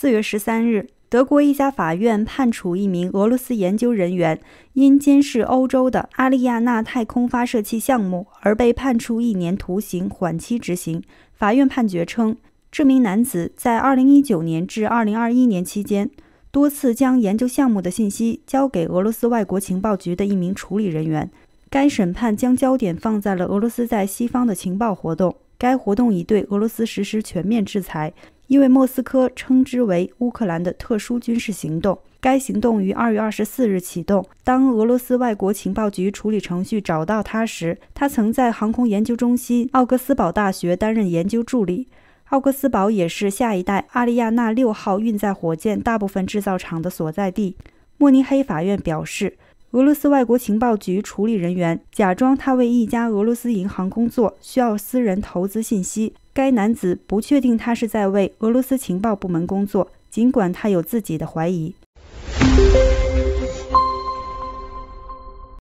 四月十三日，德国一家法院判处一名俄罗斯研究人员因监视欧洲的阿利亚纳太空发射器项目而被判处一年徒刑，缓期执行。法院判决称，这名男子在二零一九年至二零二一年期间，多次将研究项目的信息交给俄罗斯外国情报局的一名处理人员。该审判将焦点放在了俄罗斯在西方的情报活动，该活动已对俄罗斯实施全面制裁。因为莫斯科称之为乌克兰的特殊军事行动，该行动于二月二十四日启动。当俄罗斯外国情报局处理程序找到他时，他曾在航空研究中心奥格斯堡大学担任研究助理。奥格斯堡也是下一代阿丽亚娜六号运载火箭大部分制造厂的所在地。慕尼黑法院表示。俄罗斯外国情报局处理人员假装他为一家俄罗斯银行工作，需要私人投资信息。该男子不确定他是在为俄罗斯情报部门工作，尽管他有自己的怀疑。